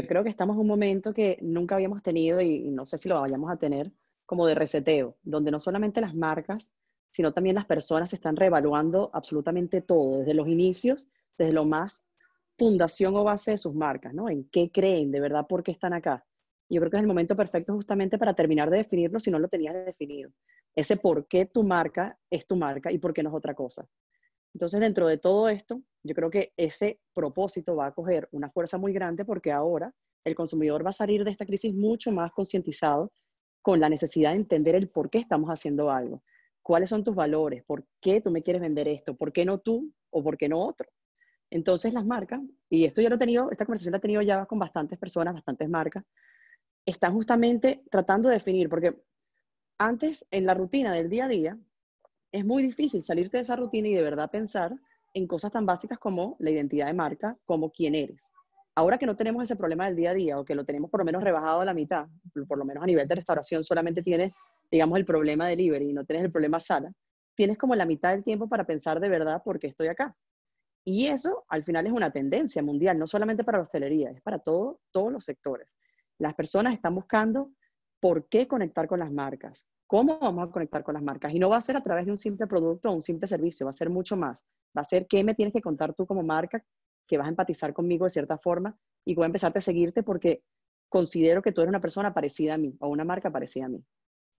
Yo creo que estamos en un momento que nunca habíamos tenido y, no sé si lo vayamos a tener como de reseteo, donde no solamente las marcas, sino también las personas están reevaluando absolutamente todo, desde los inicios, desde lo más fundación o base de sus marcas, ¿no? En qué creen, de verdad, por qué están acá. Yo creo que es el momento perfecto justamente para terminar de definirlo si no lo tenías definido. Ese por qué tu marca es tu marca y por qué no es otra cosa. Entonces, dentro de todo esto, yo creo que ese propósito va a coger una fuerza muy grande porque ahora el consumidor va a salir de esta crisis mucho más concientizado con la necesidad de entender el por qué estamos haciendo algo, cuáles son tus valores, por qué tú me quieres vender esto, por qué no tú o por qué no otro. Entonces las marcas, y esto ya lo he tenido, esta conversación la he tenido ya con bastantes personas, bastantes marcas, están justamente tratando de definir, porque antes en la rutina del día a día es muy difícil salirte de esa rutina y de verdad pensar en cosas tan básicas como la identidad de marca, como quién eres. Ahora que no tenemos ese problema del día a día o que lo tenemos por lo menos rebajado a la mitad, por lo menos a nivel de restauración solamente tienes, digamos, el problema delivery y no tienes el problema sala, tienes como la mitad del tiempo para pensar de verdad por qué estoy acá. Y eso al final es una tendencia mundial, no solamente para la hostelería, es para todo, todos los sectores. Las personas están buscando por qué conectar con las marcas, cómo vamos a conectar con las marcas. Y no va a ser a través de un simple producto o un simple servicio, va a ser mucho más. Va a ser qué me tienes que contar tú como marca, que vas a empatizar conmigo de cierta forma y voy a empezar a seguirte porque considero que tú eres una persona parecida a mí o una marca parecida a mí.